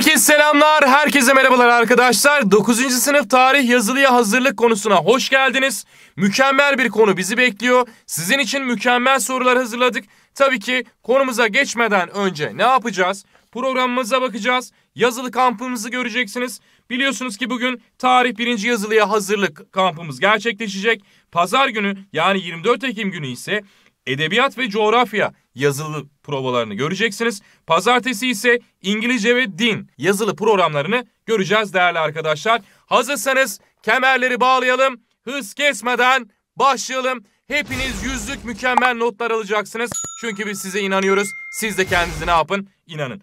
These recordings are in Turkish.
Herkese selamlar, herkese merhabalar arkadaşlar. 9. sınıf tarih yazılıya hazırlık konusuna hoş geldiniz. Mükemmel bir konu bizi bekliyor. Sizin için mükemmel sorular hazırladık. Tabii ki konumuza geçmeden önce ne yapacağız? Programımıza bakacağız. Yazılı kampımızı göreceksiniz. Biliyorsunuz ki bugün tarih birinci yazılıya hazırlık kampımız gerçekleşecek. Pazar günü yani 24 Ekim günü ise edebiyat ve coğrafya yazılı provalarını göreceksiniz. Pazartesi ise İngilizce ve din yazılı programlarını göreceğiz değerli arkadaşlar. Hazırsanız kemerleri bağlayalım. Hız kesmeden başlayalım. Hepiniz yüzlük mükemmel notlar alacaksınız. Çünkü biz size inanıyoruz. Siz de kendinize ne yapın? İnanın.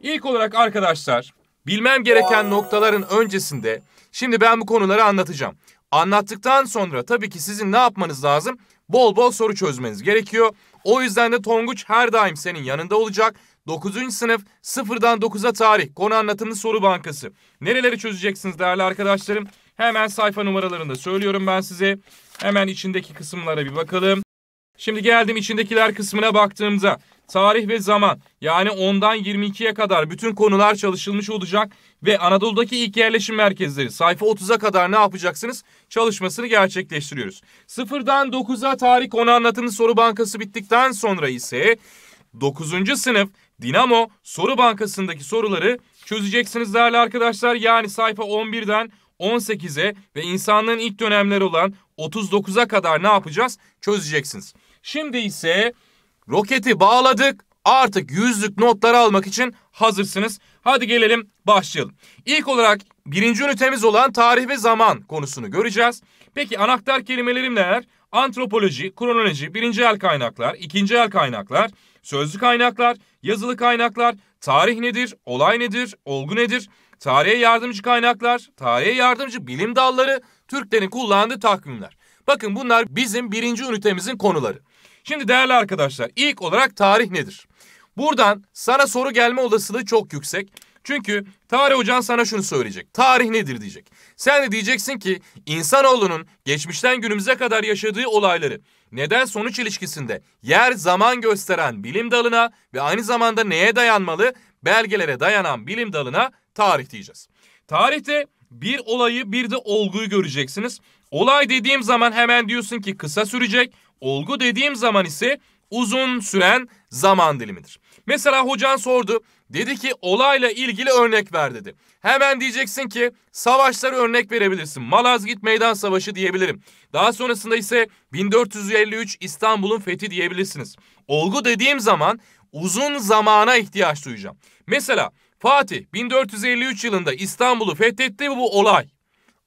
İlk olarak arkadaşlar bilmem gereken noktaların öncesinde şimdi ben bu konuları anlatacağım. Anlattıktan sonra tabii ki sizin ne yapmanız lazım? Bol bol soru çözmeniz gerekiyor. O yüzden de Tonguç her daim senin yanında olacak. 9. sınıf 0'dan 9'a tarih konu anlatımlı soru bankası. Nereleri çözeceksiniz değerli arkadaşlarım? Hemen sayfa numaralarını da söylüyorum ben size. Hemen içindeki kısımlara bir bakalım. Şimdi geldim içindekiler kısmına baktığımda tarih ve zaman yani 10'dan 22'ye kadar bütün konular çalışılmış olacak ve Anadolu'daki ilk yerleşim merkezleri sayfa 30'a kadar ne yapacaksınız? Çalışmasını gerçekleştiriyoruz. 0'dan 9'a tarih konu anlatımı soru bankası bittikten sonra ise 9. sınıf Dinamo soru bankasındaki soruları çözeceksiniz değerli arkadaşlar. Yani sayfa 11'den 18'e ve insanlığın ilk dönemleri olan 39'a kadar ne yapacağız? Çözeceksiniz. Şimdi ise Roketi bağladık. Artık yüzlük notları almak için hazırsınız. Hadi gelelim başlayalım. İlk olarak birinci ünitemiz olan tarih ve zaman konusunu göreceğiz. Peki anahtar kelimelerim neler? Antropoloji, kronoloji, birinci el kaynaklar, ikinci el kaynaklar, sözlü kaynaklar, yazılı kaynaklar, tarih nedir, olay nedir, olgu nedir, tarihe yardımcı kaynaklar, tarihe yardımcı bilim dalları, Türklerin kullandığı takvimler. Bakın bunlar bizim birinci ünitemizin konuları. Şimdi değerli arkadaşlar ilk olarak tarih nedir? Buradan sana soru gelme olasılığı çok yüksek. Çünkü tarih hocan sana şunu söyleyecek. Tarih nedir diyecek. Sen de diyeceksin ki insanoğlunun geçmişten günümüze kadar yaşadığı olayları neden sonuç ilişkisinde yer zaman gösteren bilim dalına ve aynı zamanda neye dayanmalı belgelere dayanan bilim dalına tarih diyeceğiz. Tarihte bir olayı bir de olguyu göreceksiniz. Olay dediğim zaman hemen diyorsun ki kısa sürecek Olgu dediğim zaman ise uzun süren zaman dilimidir. Mesela hocan sordu. Dedi ki olayla ilgili örnek ver dedi. Hemen diyeceksin ki savaşlara örnek verebilirsin. Malazgirt Meydan Savaşı diyebilirim. Daha sonrasında ise 1453 İstanbul'un fethi diyebilirsiniz. Olgu dediğim zaman uzun zamana ihtiyaç duyacağım. Mesela Fatih 1453 yılında İstanbul'u fethetti bu olay.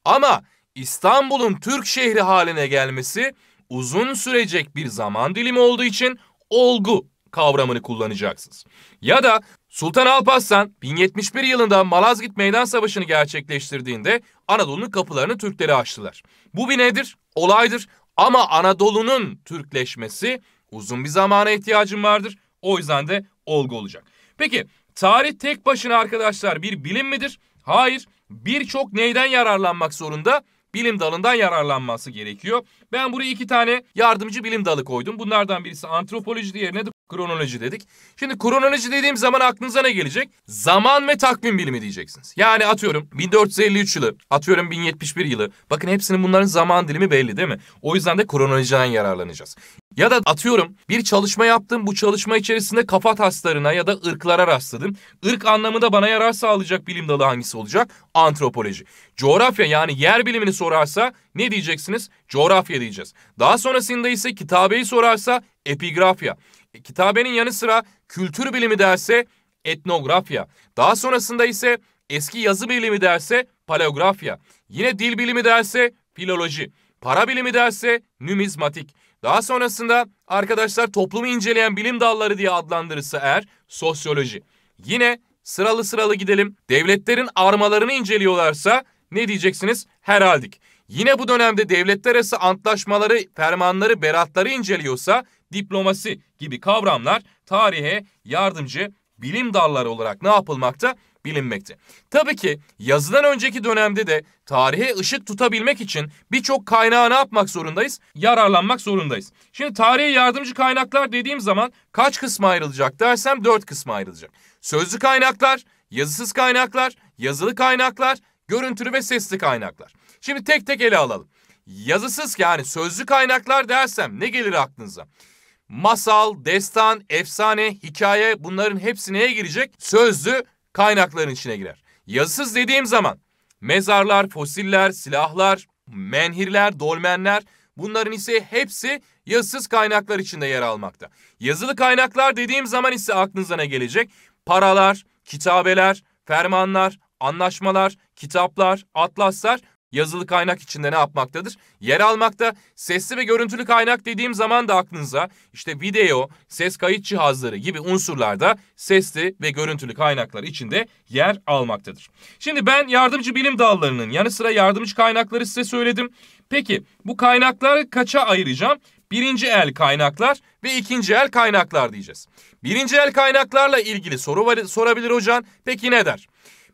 Ama İstanbul'un Türk şehri haline gelmesi uzun sürecek bir zaman dilimi olduğu için olgu kavramını kullanacaksınız. Ya da Sultan Alparslan 1071 yılında Malazgirt Meydan Savaşı'nı gerçekleştirdiğinde Anadolu'nun kapılarını Türkleri açtılar. Bu bir nedir? Olaydır. Ama Anadolu'nun Türkleşmesi uzun bir zamana ihtiyacım vardır. O yüzden de olgu olacak. Peki tarih tek başına arkadaşlar bir bilim midir? Hayır. Birçok neyden yararlanmak zorunda? bilim dalından yararlanması gerekiyor. Ben buraya iki tane yardımcı bilim dalı koydum. Bunlardan birisi antropoloji diğerine de kronoloji dedik. Şimdi kronoloji dediğim zaman aklınıza ne gelecek? Zaman ve takvim bilimi diyeceksiniz. Yani atıyorum 1453 yılı, atıyorum 1071 yılı. Bakın hepsinin bunların zaman dilimi belli değil mi? O yüzden de kronolojiden yararlanacağız. Ya da atıyorum bir çalışma yaptım bu çalışma içerisinde kafa taslarına ya da ırklara rastladım. Irk anlamında bana yarar sağlayacak bilim dalı hangisi olacak? Antropoloji. Coğrafya yani yer bilimini sorarsa ne diyeceksiniz? Coğrafya diyeceğiz. Daha sonrasında ise kitabeyi sorarsa epigrafya. E, kitabenin yanı sıra kültür bilimi derse etnografya. Daha sonrasında ise eski yazı bilimi derse paleografya. Yine dil bilimi derse filoloji. Para bilimi derse numizmatik. Daha sonrasında arkadaşlar toplumu inceleyen bilim dalları diye adlandırırsa eğer sosyoloji. Yine sıralı sıralı gidelim. Devletlerin armalarını inceliyorlarsa ne diyeceksiniz? Heraldik. Yine bu dönemde devletler arası antlaşmaları, fermanları, beratları inceliyorsa diplomasi gibi kavramlar tarihe yardımcı bilim dalları olarak ne yapılmakta? bilinmekte. Tabii ki yazıdan önceki dönemde de tarihe ışık tutabilmek için birçok kaynağı ne yapmak zorundayız? Yararlanmak zorundayız. Şimdi tarihe yardımcı kaynaklar dediğim zaman kaç kısma ayrılacak dersem dört kısma ayrılacak. Sözlü kaynaklar, yazısız kaynaklar, yazılı kaynaklar, görüntülü ve sesli kaynaklar. Şimdi tek tek ele alalım. Yazısız yani sözlü kaynaklar dersem ne gelir aklınıza? Masal, destan, efsane, hikaye bunların hepsi neye girecek? Sözlü kaynakların içine girer. Yazısız dediğim zaman mezarlar, fosiller, silahlar, menhirler, dolmenler bunların ise hepsi yazısız kaynaklar içinde yer almakta. Yazılı kaynaklar dediğim zaman ise aklınıza ne gelecek? Paralar, kitabeler, fermanlar, anlaşmalar, kitaplar, atlaslar yazılı kaynak içinde ne yapmaktadır? Yer almakta. Sesli ve görüntülü kaynak dediğim zaman da aklınıza işte video, ses kayıt cihazları gibi unsurlarda sesli ve görüntülü kaynaklar içinde yer almaktadır. Şimdi ben yardımcı bilim dallarının yanı sıra yardımcı kaynakları size söyledim. Peki bu kaynakları kaça ayıracağım? Birinci el kaynaklar ve ikinci el kaynaklar diyeceğiz. Birinci el kaynaklarla ilgili soru var, sorabilir hocan. Peki ne der?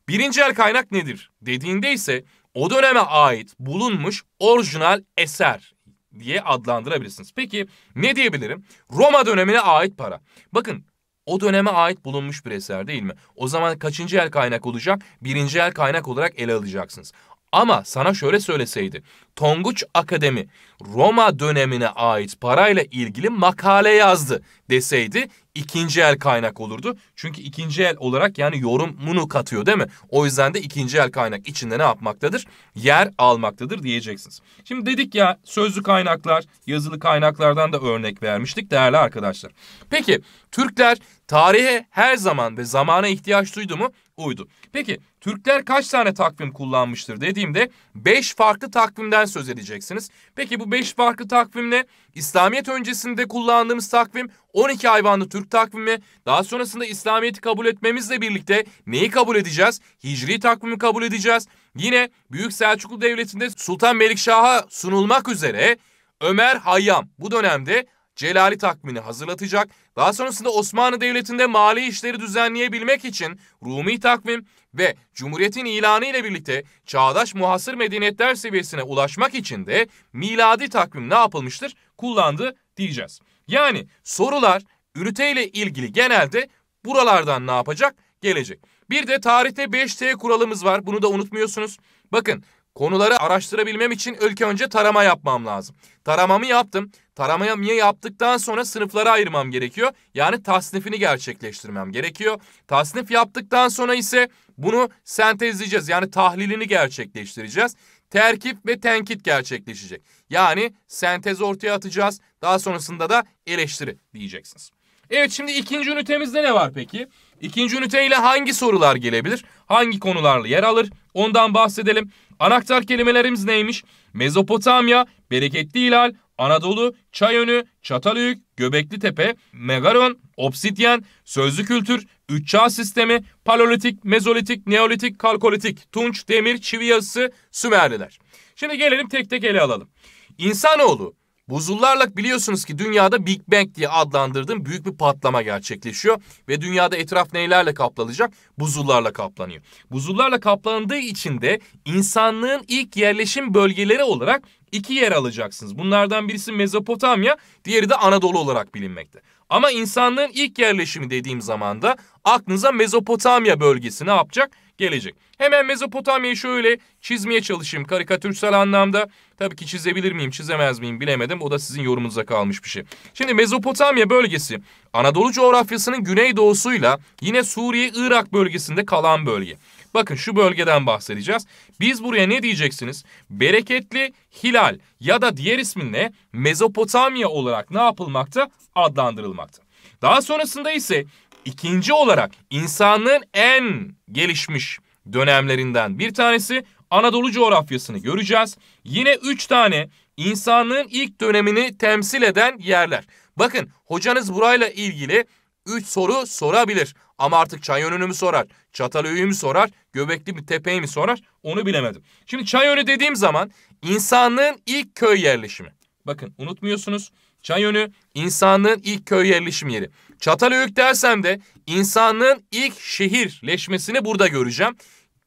Birinci el kaynak nedir dediğinde ise o döneme ait bulunmuş orijinal eser diye adlandırabilirsiniz. Peki ne diyebilirim? Roma dönemine ait para. Bakın o döneme ait bulunmuş bir eser değil mi? O zaman kaçıncı el kaynak olacak? Birinci el kaynak olarak ele alacaksınız. Ama sana şöyle söyleseydi. Tonguç Akademi Roma dönemine ait parayla ilgili makale yazdı deseydi ikinci el kaynak olurdu. Çünkü ikinci el olarak yani yorumunu katıyor değil mi? O yüzden de ikinci el kaynak içinde ne yapmaktadır? Yer almaktadır diyeceksiniz. Şimdi dedik ya sözlü kaynaklar, yazılı kaynaklardan da örnek vermiştik değerli arkadaşlar. Peki Türkler tarihe her zaman ve zamana ihtiyaç duydu mu? uydu. Peki Türkler kaç tane takvim kullanmıştır dediğimde 5 farklı takvimden söz edeceksiniz. Peki bu 5 farklı takvimle İslamiyet öncesinde kullandığımız takvim 12 hayvanlı Türk takvimi. Daha sonrasında İslamiyet'i kabul etmemizle birlikte neyi kabul edeceğiz? Hicri takvimi kabul edeceğiz. Yine Büyük Selçuklu Devleti'nde Sultan Melikşah'a sunulmak üzere Ömer Hayyam bu dönemde Celali takmini hazırlatacak. Daha sonrasında Osmanlı Devleti'nde mali işleri düzenleyebilmek için Rumi takvim ve Cumhuriyet'in ilanı ile birlikte çağdaş muhasır medeniyetler seviyesine ulaşmak için de miladi takvim ne yapılmıştır? Kullandı diyeceğiz. Yani sorular ürüte ile ilgili genelde buralardan ne yapacak? Gelecek. Bir de tarihte 5T kuralımız var. Bunu da unutmuyorsunuz. Bakın Konuları araştırabilmem için ilk önce tarama yapmam lazım. Taramamı yaptım. Taramaya yaptıktan sonra sınıflara ayırmam gerekiyor. Yani tasnifini gerçekleştirmem gerekiyor. Tasnif yaptıktan sonra ise bunu sentezleyeceğiz. Yani tahlilini gerçekleştireceğiz. Terkip ve tenkit gerçekleşecek. Yani sentez ortaya atacağız. Daha sonrasında da eleştiri diyeceksiniz. Evet şimdi ikinci ünitemizde ne var peki? İkinci üniteyle hangi sorular gelebilir? Hangi konularla yer alır? Ondan bahsedelim. Anahtar kelimelerimiz neymiş? Mezopotamya, bereketli hilal, Anadolu, Çayönü, Çatalhöyük, Göbekli Tepe, Megaron, Obsidyen, Sözlü Kültür, Üççağ Sistemi, Palolitik, Mezolitik, Neolitik, Kalkolitik, Tunç, Demir, Çivi Yazısı, Sümerliler. Şimdi gelelim tek tek ele alalım. İnsanoğlu Buzullarla biliyorsunuz ki dünyada Big Bang diye adlandırdığım büyük bir patlama gerçekleşiyor. Ve dünyada etraf neylerle kaplanacak? Buzullarla kaplanıyor. Buzullarla kaplandığı için de insanlığın ilk yerleşim bölgeleri olarak iki yer alacaksınız. Bunlardan birisi Mezopotamya, diğeri de Anadolu olarak bilinmekte. Ama insanlığın ilk yerleşimi dediğim zaman da aklınıza Mezopotamya bölgesi ne yapacak? Gelecek. Hemen Mezopotamya'yı şöyle çizmeye çalışayım karikatürsel anlamda. Tabii ki çizebilir miyim, çizemez miyim bilemedim. O da sizin yorumunuza kalmış bir şey. Şimdi Mezopotamya bölgesi Anadolu coğrafyasının güneydoğusuyla yine Suriye-Irak bölgesinde kalan bölge. Bakın şu bölgeden bahsedeceğiz. Biz buraya ne diyeceksiniz? Bereketli hilal ya da diğer isminle Mezopotamya olarak ne yapılmakta? Adlandırılmakta. Daha sonrasında ise ikinci olarak insanlığın en gelişmiş dönemlerinden bir tanesi Anadolu coğrafyasını göreceğiz. Yine üç tane insanlığın ilk dönemini temsil eden yerler. Bakın hocanız burayla ilgili 3 soru sorabilir. Ama artık çay yönünü mü sorar, çatal öğüyü mü sorar, göbekli bir tepeyi mi sorar onu bilemedim. Şimdi Çayönü dediğim zaman insanlığın ilk köy yerleşimi. Bakın unutmuyorsunuz Çayönü insanlığın ilk köy yerleşim yeri. Çatalhöyük dersem de insanlığın ilk şehirleşmesini burada göreceğim.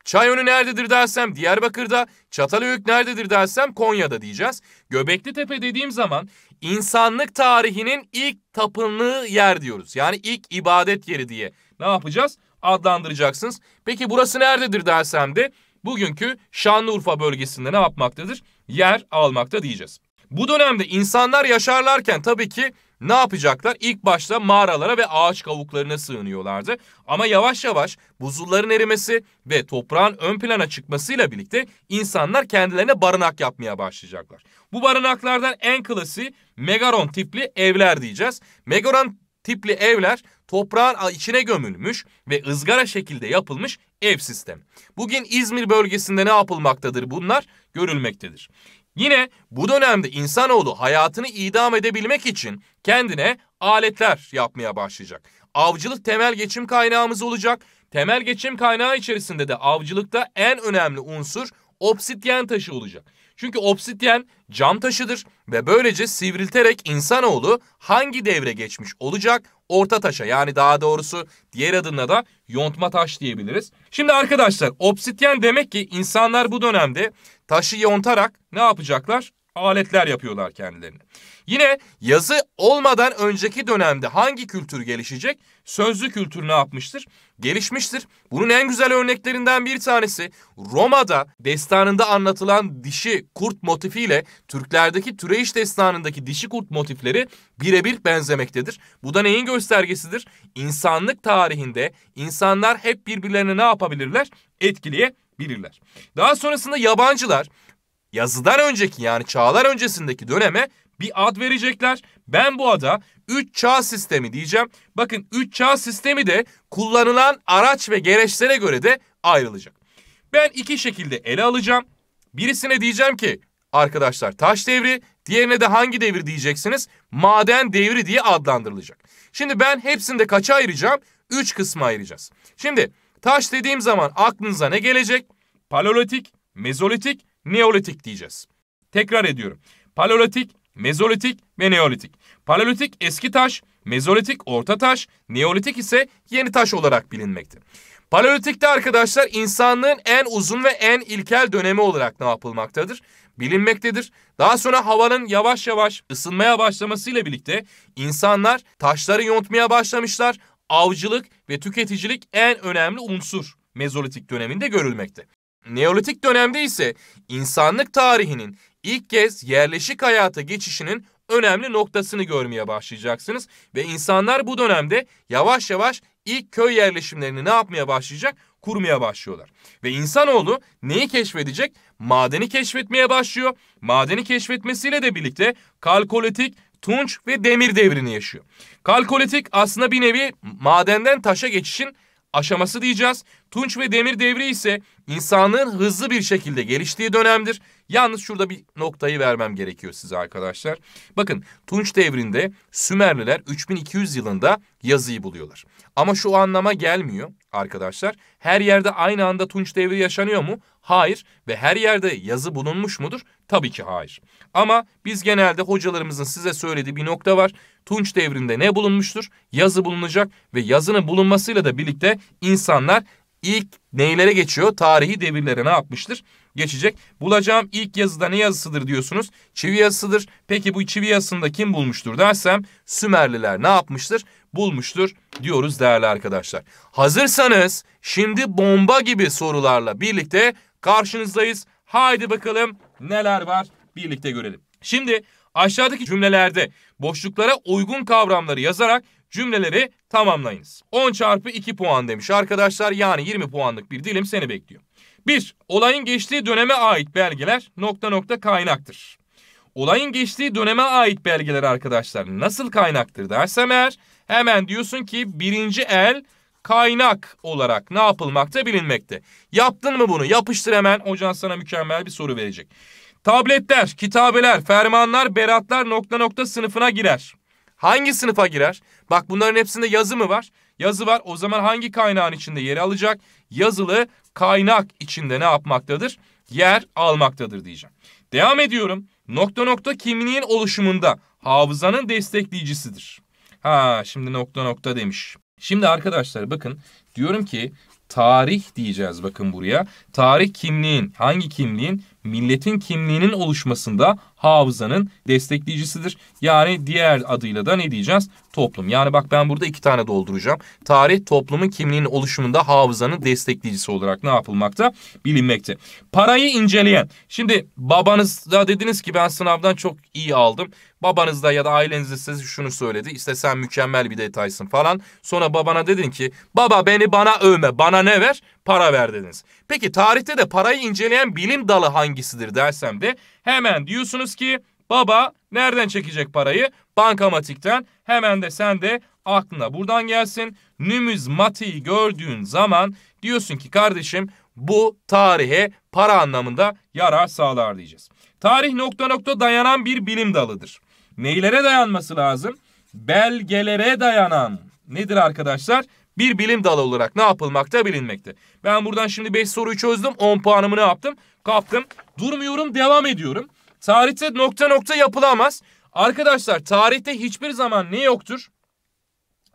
Çayönü nerededir dersem Diyarbakır'da, Çatalhöyük nerededir dersem Konya'da diyeceğiz. Göbekli Tepe dediğim zaman insanlık tarihinin ilk tapınlığı yer diyoruz. Yani ilk ibadet yeri diye ne yapacağız? adlandıracaksınız. Peki burası nerededir dersem de bugünkü Şanlıurfa bölgesinde ne yapmaktadır? Yer almakta diyeceğiz. Bu dönemde insanlar yaşarlarken tabii ki ne yapacaklar? İlk başta mağaralara ve ağaç kavuklarına sığınıyorlardı. Ama yavaş yavaş buzulların erimesi ve toprağın ön plana çıkmasıyla birlikte insanlar kendilerine barınak yapmaya başlayacaklar. Bu barınaklardan en klasiği megaron tipli evler diyeceğiz. Megaron tipli evler toprağın içine gömülmüş ve ızgara şekilde yapılmış ev sistemi. Bugün İzmir bölgesinde ne yapılmaktadır bunlar? Görülmektedir. Yine bu dönemde insanoğlu hayatını idam edebilmek için kendine aletler yapmaya başlayacak. Avcılık temel geçim kaynağımız olacak. Temel geçim kaynağı içerisinde de avcılıkta en önemli unsur obsidyen taşı olacak. Çünkü obsidyen cam taşıdır ve böylece sivrilterek insanoğlu hangi devre geçmiş olacak orta taşa yani daha doğrusu diğer adına da yontma taş diyebiliriz. Şimdi arkadaşlar obsidyen demek ki insanlar bu dönemde taşı yontarak ne yapacaklar? Aletler yapıyorlar kendilerini. Yine yazı olmadan önceki dönemde hangi kültür gelişecek? Sözlü kültür ne yapmıştır? gelişmiştir. Bunun en güzel örneklerinden bir tanesi Roma'da destanında anlatılan dişi kurt motifiyle Türklerdeki Türeyiş destanındaki dişi kurt motifleri birebir benzemektedir. Bu da neyin göstergesidir? İnsanlık tarihinde insanlar hep birbirlerine ne yapabilirler? Etkileyebilirler. Daha sonrasında yabancılar yazıdan önceki yani çağlar öncesindeki döneme bir ad verecekler. Ben bu ada 3 çağ sistemi diyeceğim. Bakın 3 çağ sistemi de kullanılan araç ve gereçlere göre de ayrılacak. Ben iki şekilde ele alacağım. Birisine diyeceğim ki arkadaşlar taş devri, diğerine de hangi devir diyeceksiniz? Maden devri diye adlandırılacak. Şimdi ben hepsinde de kaça ayıracağım? 3 kısma ayıracağız. Şimdi taş dediğim zaman aklınıza ne gelecek? Paleolitik, mezolitik, neolitik diyeceğiz. Tekrar ediyorum. Paleolitik, Mezolitik ve Neolitik. Paleolitik eski taş, Mezolitik orta taş, Neolitik ise yeni taş olarak bilinmekte. Paleolitikte arkadaşlar insanlığın en uzun ve en ilkel dönemi olarak ne yapılmaktadır? Bilinmektedir. Daha sonra havanın yavaş yavaş ısınmaya başlamasıyla birlikte insanlar taşları yontmaya başlamışlar. Avcılık ve tüketicilik en önemli unsur Mezolitik döneminde görülmekte. Neolitik dönemde ise insanlık tarihinin ilk kez yerleşik hayata geçişinin önemli noktasını görmeye başlayacaksınız. Ve insanlar bu dönemde yavaş yavaş ilk köy yerleşimlerini ne yapmaya başlayacak? Kurmaya başlıyorlar. Ve insanoğlu neyi keşfedecek? Madeni keşfetmeye başlıyor. Madeni keşfetmesiyle de birlikte kalkolitik, tunç ve demir devrini yaşıyor. Kalkolitik aslında bir nevi madenden taşa geçişin aşaması diyeceğiz. Tunç ve demir devri ise insanlığın hızlı bir şekilde geliştiği dönemdir. Yalnız şurada bir noktayı vermem gerekiyor size arkadaşlar. Bakın Tunç devrinde Sümerliler 3200 yılında yazıyı buluyorlar. Ama şu anlama gelmiyor arkadaşlar. Her yerde aynı anda Tunç devri yaşanıyor mu? Hayır. Ve her yerde yazı bulunmuş mudur? Tabii ki hayır. Ama biz genelde hocalarımızın size söylediği bir nokta var. Tunç devrinde ne bulunmuştur? Yazı bulunacak ve yazının bulunmasıyla da birlikte insanlar ilk neylere geçiyor? Tarihi devirlere ne yapmıştır? Geçecek. Bulacağım ilk yazıda ne yazısıdır diyorsunuz? Çivi yazısıdır. Peki bu çivi yazısını da kim bulmuştur dersem Sümerliler ne yapmıştır? Bulmuştur diyoruz değerli arkadaşlar. Hazırsanız şimdi bomba gibi sorularla birlikte karşınızdayız. Haydi bakalım neler var birlikte görelim. Şimdi Aşağıdaki cümlelerde boşluklara uygun kavramları yazarak cümleleri tamamlayınız. 10 çarpı 2 puan demiş arkadaşlar yani 20 puanlık bir dilim seni bekliyor. 1. Olayın geçtiği döneme ait belgeler nokta nokta kaynaktır. Olayın geçtiği döneme ait belgeler arkadaşlar nasıl kaynaktır dersem eğer hemen diyorsun ki birinci el kaynak olarak ne yapılmakta bilinmekte. Yaptın mı bunu yapıştır hemen hocan sana mükemmel bir soru verecek. Tabletler, kitabeler, fermanlar, beratlar nokta nokta sınıfına girer. Hangi sınıfa girer? Bak bunların hepsinde yazı mı var? Yazı var. O zaman hangi kaynağın içinde yer alacak? Yazılı kaynak içinde ne yapmaktadır? Yer almaktadır diyeceğim. Devam ediyorum. Nokta nokta kimliğin oluşumunda hafızanın destekleyicisidir. Ha şimdi nokta nokta demiş. Şimdi arkadaşlar bakın diyorum ki tarih diyeceğiz bakın buraya tarih kimliğin, hangi kimliğin? Milletin kimliğinin oluşmasında hafızanın destekleyicisidir. Yani diğer adıyla da ne diyeceğiz? Toplum. Yani bak ben burada iki tane dolduracağım. Tarih toplumun kimliğinin oluşumunda hafızanın destekleyicisi olarak ne yapılmakta? Bilinmekte. Parayı inceleyen. Şimdi babanızda dediniz ki ben sınavdan çok iyi aldım. Babanızda ya da ailenizde size şunu söyledi. İşte sen mükemmel bir detaysın falan. Sonra babana dedin ki baba beni bana övme. Bana ne ver? Para ver dediniz. Peki tarihte de parayı inceleyen bilim dalı hangisidir dersem de hemen diyorsunuz ki baba nereden çekecek parayı? Bankamatikten. Hemen de sen de aklına buradan gelsin. Nümizmatiği gördüğün zaman diyorsun ki kardeşim bu tarihe para anlamında yarar sağlar diyeceğiz. Tarih nokta nokta dayanan bir bilim dalıdır. Neylere dayanması lazım? Belgelere dayanan nedir arkadaşlar? bir bilim dalı olarak ne yapılmakta bilinmekte. Ben buradan şimdi 5 soruyu çözdüm. 10 puanımı ne yaptım? Kaptım. Durmuyorum devam ediyorum. Tarihte nokta nokta yapılamaz. Arkadaşlar tarihte hiçbir zaman ne yoktur?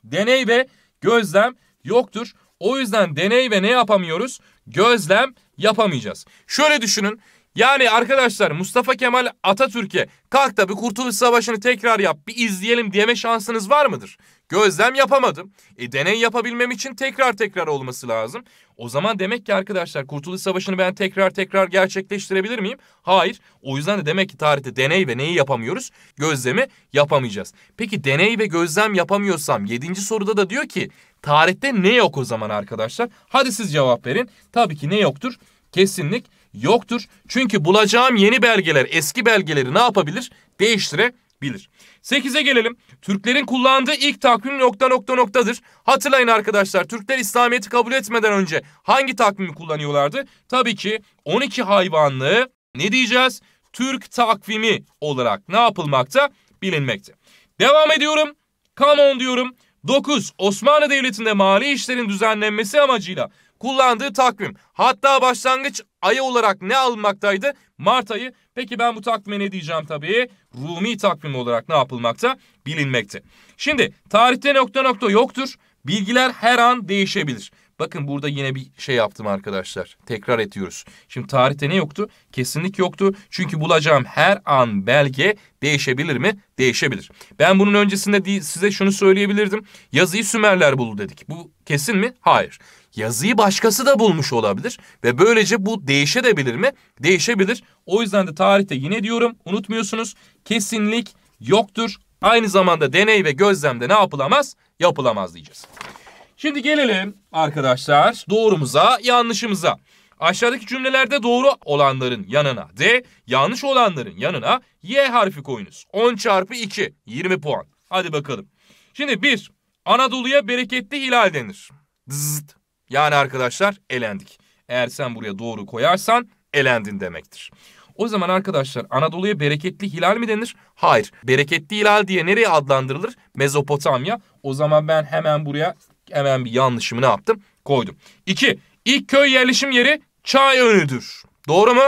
Deney ve gözlem yoktur. O yüzden deney ve ne yapamıyoruz? Gözlem yapamayacağız. Şöyle düşünün. Yani arkadaşlar Mustafa Kemal Atatürk'e kalk da bir Kurtuluş Savaşı'nı tekrar yap bir izleyelim diyeme şansınız var mıdır? Gözlem yapamadım. E, deney yapabilmem için tekrar tekrar olması lazım. O zaman demek ki arkadaşlar Kurtuluş Savaşı'nı ben tekrar tekrar gerçekleştirebilir miyim? Hayır. O yüzden de demek ki tarihte deney ve neyi yapamıyoruz? Gözlemi yapamayacağız. Peki deney ve gözlem yapamıyorsam 7. soruda da diyor ki tarihte ne yok o zaman arkadaşlar? Hadi siz cevap verin. Tabii ki ne yoktur? Kesinlik yoktur. Çünkü bulacağım yeni belgeler eski belgeleri ne yapabilir? Değiştirebilir. 8'e gelelim. Türklerin kullandığı ilk takvim nokta nokta noktadır. Hatırlayın arkadaşlar Türkler İslamiyet'i kabul etmeden önce hangi takvimi kullanıyorlardı? Tabii ki 12 hayvanlı ne diyeceğiz? Türk takvimi olarak ne yapılmakta? Bilinmekte. Devam ediyorum. Come on diyorum. 9. Osmanlı Devleti'nde mali işlerin düzenlenmesi amacıyla kullandığı takvim. Hatta başlangıç ay olarak ne almaktaydı? Mart ayı. Peki ben bu takvime ne diyeceğim tabii? Rumi takvimi olarak ne yapılmakta? Bilinmekte. Şimdi tarihte nokta nokta yoktur. Bilgiler her an değişebilir. Bakın burada yine bir şey yaptım arkadaşlar. Tekrar ediyoruz. Şimdi tarihte ne yoktu? Kesinlik yoktu. Çünkü bulacağım her an belge değişebilir mi? Değişebilir. Ben bunun öncesinde size şunu söyleyebilirdim. Yazıyı Sümerler buldu dedik. Bu kesin mi? Hayır. Yazıyı başkası da bulmuş olabilir ve böylece bu değişebilir mi? Değişebilir. O yüzden de tarihte yine diyorum unutmuyorsunuz kesinlik yoktur. Aynı zamanda deney ve gözlemde ne yapılamaz? Yapılamaz diyeceğiz. Şimdi gelelim arkadaşlar doğrumuza yanlışımıza. Aşağıdaki cümlelerde doğru olanların yanına D, yanlış olanların yanına Y harfi koyunuz. 10 çarpı 2, 20 puan. Hadi bakalım. Şimdi 1. Anadolu'ya bereketli hilal denir. Zzt. Yani arkadaşlar elendik. Eğer sen buraya doğru koyarsan elendin demektir. O zaman arkadaşlar Anadolu'ya bereketli hilal mi denir? Hayır. Bereketli hilal diye nereye adlandırılır? Mezopotamya. O zaman ben hemen buraya hemen bir yanlışımı ne yaptım? Koydum. İki, ilk köy yerleşim yeri çay önüdür. Doğru mu?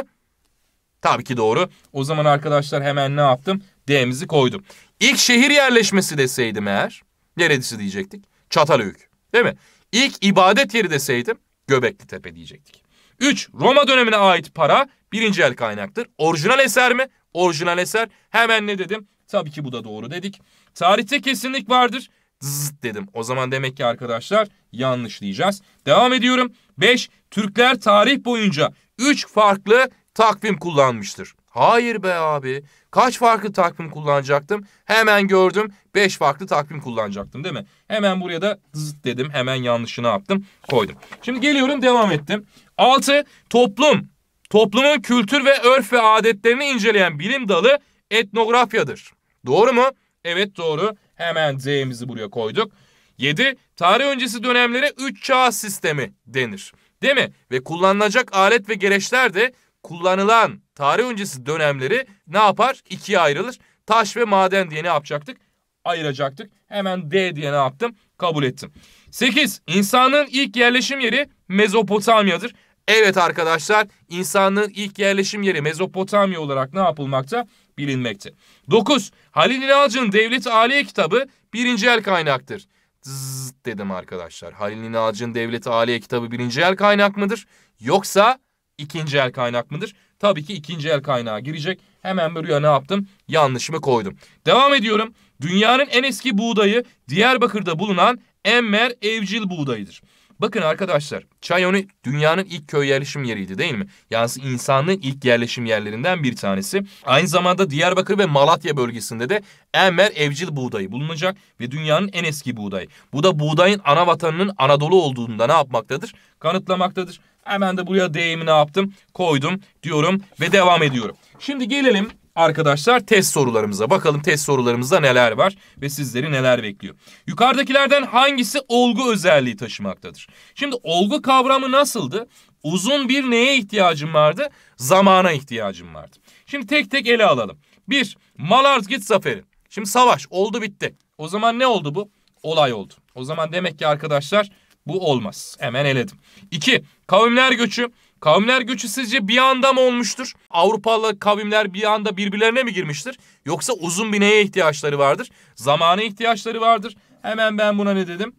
Tabii ki doğru. O zaman arkadaşlar hemen ne yaptım? D'mizi koydum. İlk şehir yerleşmesi deseydim eğer, neresi diyecektik? Çatalhöyük. Değil mi? İlk ibadet yeri deseydim Göbekli Tepe diyecektik. Üç, Roma dönemine ait para birinci el kaynaktır. Orijinal eser mi? Orijinal eser. Hemen ne dedim? Tabii ki bu da doğru dedik. Tarihte kesinlik vardır. Zzz dedim. O zaman demek ki arkadaşlar yanlış diyeceğiz. Devam ediyorum. 5. Türkler tarih boyunca 3 farklı takvim kullanmıştır. Hayır be abi. Kaç farklı takvim kullanacaktım? Hemen gördüm. 5 farklı takvim kullanacaktım değil mi? Hemen buraya da zıt dedim. Hemen yanlışını yaptım. Koydum. Şimdi geliyorum devam ettim. 6 toplum. Toplumun kültür ve örf ve adetlerini inceleyen bilim dalı etnografyadır. Doğru mu? Evet doğru. Hemen C'mizi buraya koyduk. 7. Tarih öncesi dönemlere 3 çağ sistemi denir. Değil mi? Ve kullanılacak alet ve gereçler de kullanılan tarih öncesi dönemleri ne yapar? İkiye ayrılır. Taş ve maden diye ne yapacaktık? Ayıracaktık. Hemen D diye ne yaptım? Kabul ettim. 8. İnsanın ilk yerleşim yeri Mezopotamya'dır. Evet arkadaşlar insanlığın ilk yerleşim yeri Mezopotamya olarak ne yapılmakta? bilinmekte. 9. Halil İnalcı'nın Devlet Aliye kitabı birinci el kaynaktır. Zzz dedim arkadaşlar. Halil İnalcı'nın Devlet Aliye kitabı birinci el kaynak mıdır? Yoksa ikinci el kaynak mıdır? Tabii ki ikinci el kaynağa girecek. Hemen buraya ne yaptım? Yanlışımı koydum. Devam ediyorum. Dünyanın en eski buğdayı Diyarbakır'da bulunan Emmer evcil buğdayıdır. Bakın arkadaşlar Çayoni dünyanın ilk köy yerleşim yeriydi değil mi? Yani insanlığın ilk yerleşim yerlerinden bir tanesi. Aynı zamanda Diyarbakır ve Malatya bölgesinde de Enver evcil buğdayı bulunacak ve dünyanın en eski buğdayı. Bu da buğdayın ana vatanının Anadolu olduğunda ne yapmaktadır? Kanıtlamaktadır. Hemen de buraya değimi ne yaptım? Koydum diyorum ve devam ediyorum. Şimdi gelelim arkadaşlar test sorularımıza. Bakalım test sorularımızda neler var ve sizleri neler bekliyor. Yukarıdakilerden hangisi olgu özelliği taşımaktadır? Şimdi olgu kavramı nasıldı? Uzun bir neye ihtiyacım vardı? Zamana ihtiyacım vardı. Şimdi tek tek ele alalım. Bir, Malard git zaferi. Şimdi savaş oldu bitti. O zaman ne oldu bu? Olay oldu. O zaman demek ki arkadaşlar bu olmaz. Hemen eledim. İki, Kavimler göçü. Kavimler göçü sizce bir anda mı olmuştur? Avrupalı kavimler bir anda birbirlerine mi girmiştir? Yoksa uzun bir neye ihtiyaçları vardır? Zamana ihtiyaçları vardır. Hemen ben buna ne dedim?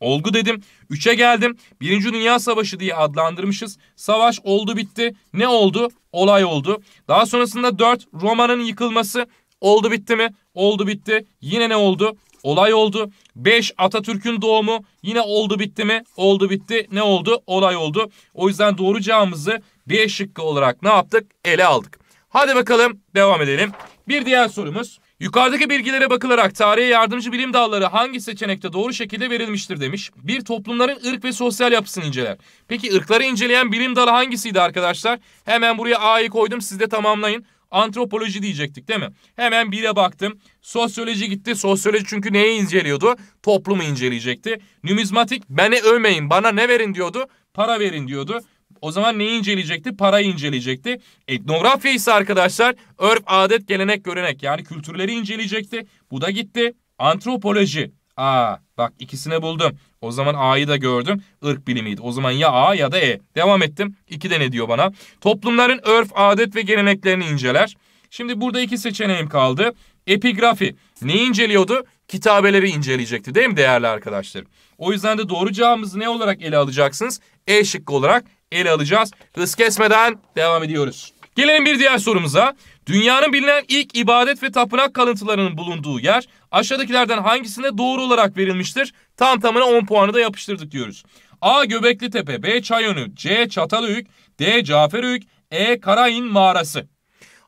Olgu dedim. Üçe geldim. Birinci Dünya Savaşı diye adlandırmışız. Savaş oldu bitti. Ne oldu? Olay oldu. Daha sonrasında dört Roma'nın yıkılması oldu bitti mi? Oldu bitti. Yine ne oldu? olay oldu. 5 Atatürk'ün doğumu yine oldu bitti mi? Oldu bitti. Ne oldu? Olay oldu. O yüzden doğru cevabımızı B şıkkı olarak ne yaptık? Ele aldık. Hadi bakalım devam edelim. Bir diğer sorumuz. Yukarıdaki bilgilere bakılarak tarihe yardımcı bilim dalları hangi seçenekte doğru şekilde verilmiştir demiş. Bir toplumların ırk ve sosyal yapısını inceler. Peki ırkları inceleyen bilim dalı hangisiydi arkadaşlar? Hemen buraya A'yı koydum siz de tamamlayın antropoloji diyecektik değil mi? Hemen bire baktım. Sosyoloji gitti. Sosyoloji çünkü neyi inceliyordu? Toplumu inceleyecekti. Nümizmatik beni övmeyin bana ne verin diyordu? Para verin diyordu. O zaman neyi inceleyecekti? Parayı inceleyecekti. Etnografya ise arkadaşlar örf, adet, gelenek, görenek yani kültürleri inceleyecekti. Bu da gitti. Antropoloji. Aa bak ikisini buldum. O zaman A'yı da gördüm. Irk bilimiydi. O zaman ya A ya da E. Devam ettim. İki de ne diyor bana? Toplumların örf, adet ve geleneklerini inceler. Şimdi burada iki seçeneğim kaldı. Epigrafi. ne inceliyordu? Kitabeleri inceleyecekti değil mi değerli arkadaşlar? O yüzden de doğru cevabımızı ne olarak ele alacaksınız? E şıkkı olarak ele alacağız. Hız kesmeden devam ediyoruz. Gelelim bir diğer sorumuza. Dünyanın bilinen ilk ibadet ve tapınak kalıntılarının bulunduğu yer aşağıdakilerden hangisine doğru olarak verilmiştir? Tam tamına 10 puanı da yapıştırdık diyoruz. A. Göbekli Tepe, B. Çayönü, C. Çatalhöyük, D. Caferhöyük, E. Karain Mağarası.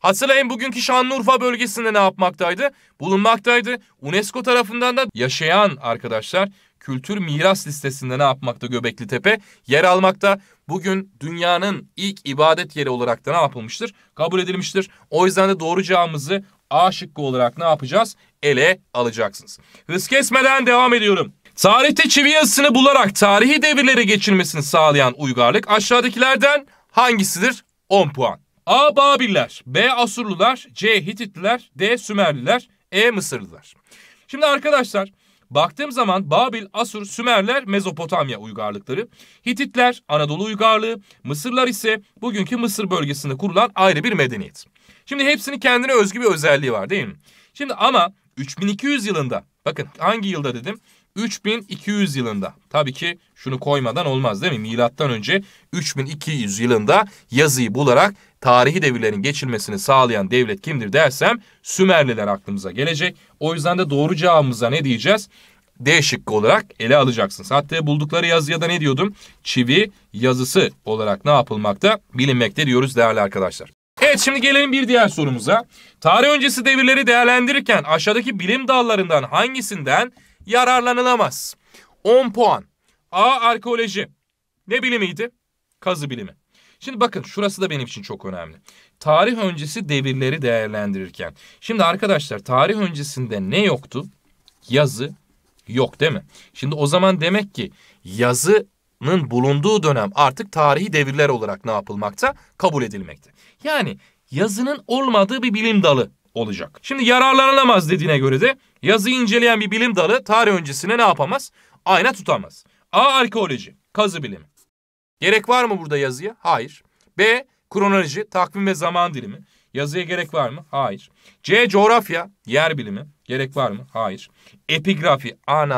Hatırlayın bugünkü Şanlıurfa bölgesinde ne yapmaktaydı? Bulunmaktaydı. UNESCO tarafından da yaşayan arkadaşlar kültür miras listesinde ne yapmakta Göbekli Tepe? Yer almakta. Bugün dünyanın ilk ibadet yeri olarak da ne yapılmıştır? Kabul edilmiştir. O yüzden de doğru cevabımızı A şıkkı olarak ne yapacağız? Ele alacaksınız. Hız kesmeden devam ediyorum. Tarihte çivi yazısını bularak tarihi devirlere geçilmesini sağlayan uygarlık aşağıdakilerden hangisidir? 10 puan. A. Babiller, B. Asurlular, C. Hititliler, D. Sümerliler, E. Mısırlılar. Şimdi arkadaşlar baktığım zaman Babil, Asur, Sümerler Mezopotamya uygarlıkları, Hititler Anadolu uygarlığı, Mısırlar ise bugünkü Mısır bölgesinde kurulan ayrı bir medeniyet. Şimdi hepsinin kendine özgü bir özelliği var değil mi? Şimdi ama 3200 yılında bakın hangi yılda dedim? 3200 yılında tabii ki şunu koymadan olmaz değil mi? Milattan önce 3200 yılında yazıyı bularak tarihi devirlerin geçilmesini sağlayan devlet kimdir dersem Sümerliler aklımıza gelecek. O yüzden de doğru cevabımıza ne diyeceğiz? D şıkkı olarak ele alacaksınız. Hatta buldukları yazıya da ne diyordum? Çivi yazısı olarak ne yapılmakta? Bilinmekte diyoruz değerli arkadaşlar. Evet şimdi gelelim bir diğer sorumuza. Tarih öncesi devirleri değerlendirirken aşağıdaki bilim dallarından hangisinden yararlanılamaz. 10 puan. A arkeoloji. Ne bilimiydi? Kazı bilimi. Şimdi bakın şurası da benim için çok önemli. Tarih öncesi devirleri değerlendirirken. Şimdi arkadaşlar tarih öncesinde ne yoktu? Yazı yok değil mi? Şimdi o zaman demek ki yazının bulunduğu dönem artık tarihi devirler olarak ne yapılmakta? Kabul edilmekte. Yani yazının olmadığı bir bilim dalı olacak. Şimdi yararlanılamaz dediğine göre de Yazı inceleyen bir bilim dalı tarih öncesine ne yapamaz? Ayna tutamaz. A. Arkeoloji, kazı bilimi. Gerek var mı burada yazıya? Hayır. B. Kronoloji, takvim ve zaman dilimi. Yazıya gerek var mı? Hayır. C. Coğrafya, yer bilimi. Gerek var mı? Hayır. Epigrafi. Ana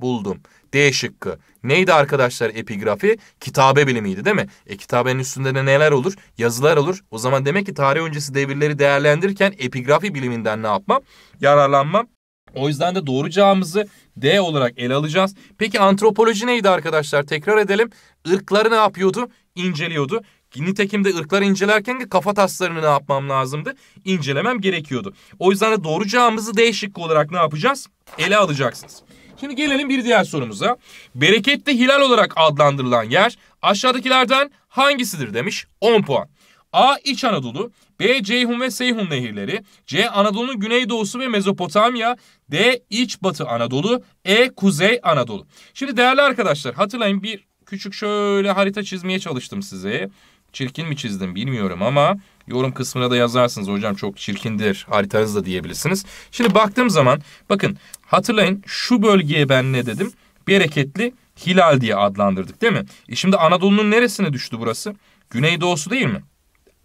buldum. D şıkkı. Neydi arkadaşlar epigrafi? Kitabe bilimiydi değil mi? E kitabenin üstünde de neler olur? Yazılar olur. O zaman demek ki tarih öncesi devirleri değerlendirirken epigrafi biliminden ne yapmam? Yararlanmam o yüzden de doğru cağımızı D olarak ele alacağız. Peki antropoloji neydi arkadaşlar? Tekrar edelim. Irkları ne yapıyordu? İnceliyordu. Nitekim de ırkları incelerken de kafa taslarını ne yapmam lazımdı? İncelemem gerekiyordu. O yüzden de doğru cağımızı D şıkkı olarak ne yapacağız? Ele alacaksınız. Şimdi gelelim bir diğer sorumuza. Bereketli hilal olarak adlandırılan yer aşağıdakilerden hangisidir demiş 10 puan. A. İç Anadolu, B. Ceyhun ve Seyhun nehirleri, C. Anadolu'nun güneydoğusu ve Mezopotamya, D. İç Batı Anadolu, E. Kuzey Anadolu. Şimdi değerli arkadaşlar hatırlayın bir küçük şöyle harita çizmeye çalıştım size. Çirkin mi çizdim bilmiyorum ama yorum kısmına da yazarsınız. Hocam çok çirkindir haritanız da diyebilirsiniz. Şimdi baktığım zaman bakın hatırlayın şu bölgeye ben ne dedim? Bereketli hilal diye adlandırdık değil mi? E şimdi Anadolu'nun neresine düştü burası? Güneydoğusu değil mi?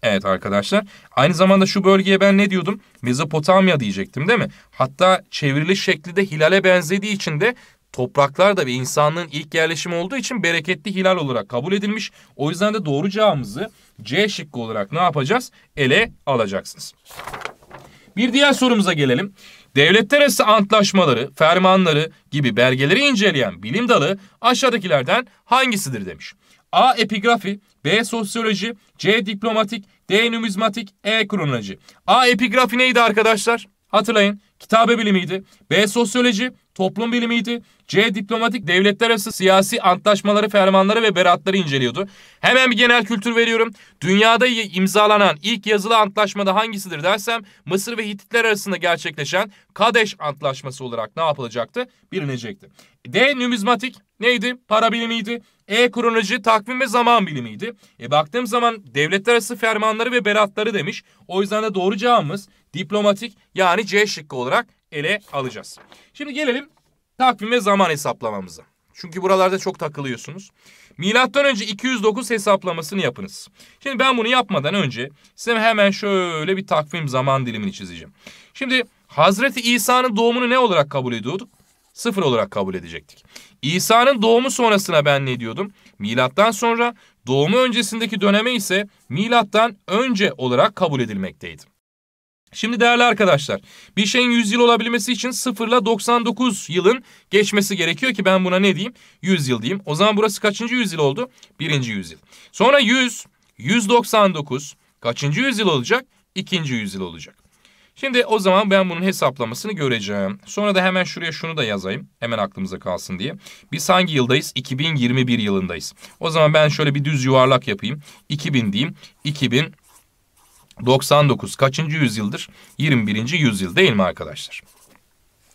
Evet arkadaşlar. Aynı zamanda şu bölgeye ben ne diyordum? Mezopotamya diyecektim değil mi? Hatta çevriliş şekli de hilale benzediği için de topraklar da ve insanlığın ilk yerleşimi olduğu için bereketli hilal olarak kabul edilmiş. O yüzden de doğru cevabımızı C şıkkı olarak ne yapacağız? Ele alacaksınız. Bir diğer sorumuza gelelim. Devletler arası antlaşmaları, fermanları gibi belgeleri inceleyen bilim dalı aşağıdakilerden hangisidir demiş. A. Epigrafi, B. Sosyoloji, C. Diplomatik, D. Numizmatik, E. Kronoloji. A. Epigrafi neydi arkadaşlar? Hatırlayın kitabe bilimiydi. B. Sosyoloji, toplum bilimiydi. C. Diplomatik, devletler arası siyasi antlaşmaları, fermanları ve beratları inceliyordu. Hemen bir genel kültür veriyorum. Dünyada imzalanan ilk yazılı antlaşmada hangisidir dersem Mısır ve Hititler arasında gerçekleşen Kadeş Antlaşması olarak ne yapılacaktı? Bilinecekti. D. Numizmatik neydi? Para bilimiydi. E-kronoloji takvim ve zaman bilimiydi. E baktığım zaman devletler arası fermanları ve beratları demiş. O yüzden de doğru cevabımız diplomatik yani C şıkkı olarak ele alacağız. Şimdi gelelim takvim ve zaman hesaplamamıza. Çünkü buralarda çok takılıyorsunuz. Milattan önce 209 hesaplamasını yapınız. Şimdi ben bunu yapmadan önce size hemen şöyle bir takvim zaman dilimini çizeceğim. Şimdi Hazreti İsa'nın doğumunu ne olarak kabul ediyorduk? Sıfır olarak kabul edecektik. İsa'nın doğumu sonrasına ben ne diyordum? Milattan sonra doğumu öncesindeki döneme ise milattan önce olarak kabul edilmekteydi. Şimdi değerli arkadaşlar, bir şeyin 100 yıl olabilmesi için 0 ile 99 yılın geçmesi gerekiyor ki ben buna ne diyeyim? 100 yıl diyeyim. O zaman burası kaçıncı yüzyıl oldu? Birinci yüzyıl. Sonra 100, 199 kaçıncı yüzyıl olacak? İkinci yüzyıl olacak. Şimdi o zaman ben bunun hesaplamasını göreceğim. Sonra da hemen şuraya şunu da yazayım. Hemen aklımıza kalsın diye. Biz hangi yıldayız? 2021 yılındayız. O zaman ben şöyle bir düz yuvarlak yapayım. 2000 diyeyim. 2099. 99 kaçıncı yüzyıldır? 21. yüzyıl değil mi arkadaşlar?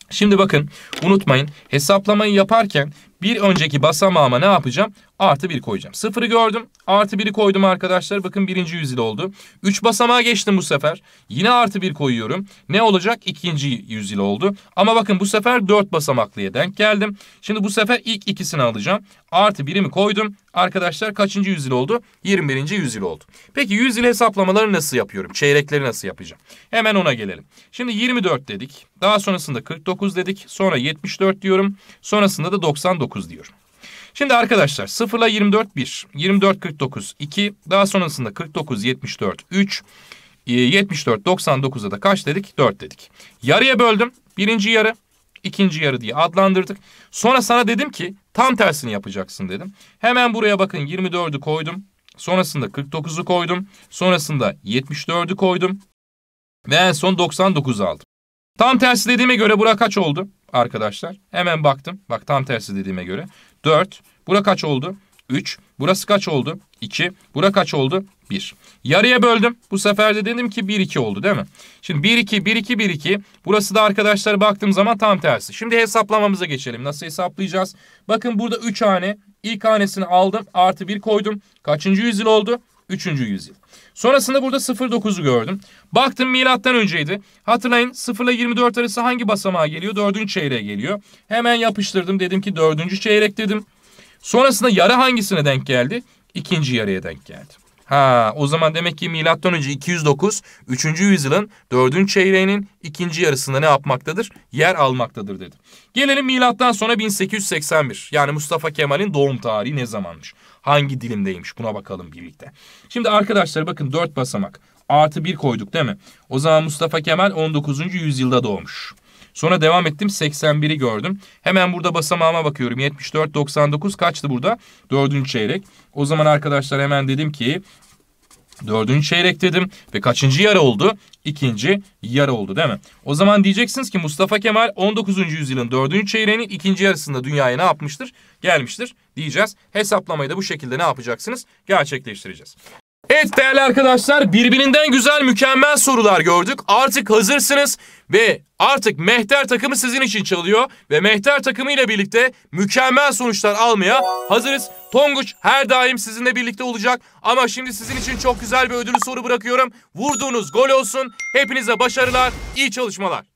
Şimdi bakın unutmayın hesaplamayı yaparken bir önceki basamağıma ne yapacağım? Artı bir koyacağım. Sıfırı gördüm. Artı biri koydum arkadaşlar. Bakın birinci yüzyıl oldu. Üç basamağa geçtim bu sefer. Yine artı bir koyuyorum. Ne olacak? İkinci yüzyıl oldu. Ama bakın bu sefer dört basamaklıya denk geldim. Şimdi bu sefer ilk ikisini alacağım. Artı birimi koydum. Arkadaşlar kaçıncı yüzyıl oldu? 21. yüzyıl oldu. Peki yüzyıl hesaplamaları nasıl yapıyorum? Çeyrekleri nasıl yapacağım? Hemen ona gelelim. Şimdi 24 dedik. Daha sonrasında 49 dedik. Sonra 74 diyorum. Sonrasında da 99. 49 diyor. Şimdi arkadaşlar 0 ile 24 1, 24 49 2, daha sonrasında 49 74 3, 74 99'a da kaç dedik? 4 dedik. Yarıya böldüm. Birinci yarı, ikinci yarı diye adlandırdık. Sonra sana dedim ki tam tersini yapacaksın dedim. Hemen buraya bakın 24'ü koydum. Sonrasında 49'u koydum. Sonrasında 74'ü koydum. Ve en son 99'u aldım. Tam tersi dediğime göre burak kaç oldu arkadaşlar? Hemen baktım. Bak tam tersi dediğime göre. 4. Burak kaç oldu? 3. Burası kaç oldu? 2. Burak kaç oldu? 1. Yarıya böldüm. Bu sefer de dedim ki 1 2 oldu değil mi? Şimdi 1 2 1 2 1 2. Burası da arkadaşlar baktığım zaman tam tersi. Şimdi hesaplamamıza geçelim. Nasıl hesaplayacağız? Bakın burada 3 hane. İlk hanesini aldım. Artı 1 koydum. Kaçıncı yüzyıl oldu? 3. yüzyıl. Sonrasında burada 0.9'u gördüm. Baktım milattan önceydi. Hatırlayın 0 ile 24 arası hangi basamağa geliyor? 4. çeyreğe geliyor. Hemen yapıştırdım. Dedim ki 4. çeyrek dedim. Sonrasında yarı hangisine denk geldi? İkinci yarıya denk geldi. Ha o zaman demek ki milattan önce 209 3. yüzyılın 4. çeyreğinin ikinci yarısında ne yapmaktadır? Yer almaktadır dedim. Gelelim milattan sonra 1881. Yani Mustafa Kemal'in doğum tarihi ne zamanmış? hangi dilimdeymiş buna bakalım birlikte. Şimdi arkadaşlar bakın dört basamak artı bir koyduk değil mi? O zaman Mustafa Kemal 19. yüzyılda doğmuş. Sonra devam ettim 81'i gördüm. Hemen burada basamağıma bakıyorum. 74, 99 kaçtı burada? Dördüncü çeyrek. O zaman arkadaşlar hemen dedim ki Dördüncü çeyrek dedim ve kaçıncı yarı oldu? İkinci yarı oldu değil mi? O zaman diyeceksiniz ki Mustafa Kemal 19. yüzyılın dördüncü çeyreğinin ikinci yarısında dünyaya ne yapmıştır? Gelmiştir diyeceğiz. Hesaplamayı da bu şekilde ne yapacaksınız? Gerçekleştireceğiz. Evet değerli arkadaşlar birbirinden güzel mükemmel sorular gördük. Artık hazırsınız ve artık Mehter takımı sizin için çalıyor. Ve Mehter takımı ile birlikte mükemmel sonuçlar almaya hazırız. Tonguç her daim sizinle birlikte olacak. Ama şimdi sizin için çok güzel bir ödülü soru bırakıyorum. Vurduğunuz gol olsun. Hepinize başarılar, iyi çalışmalar.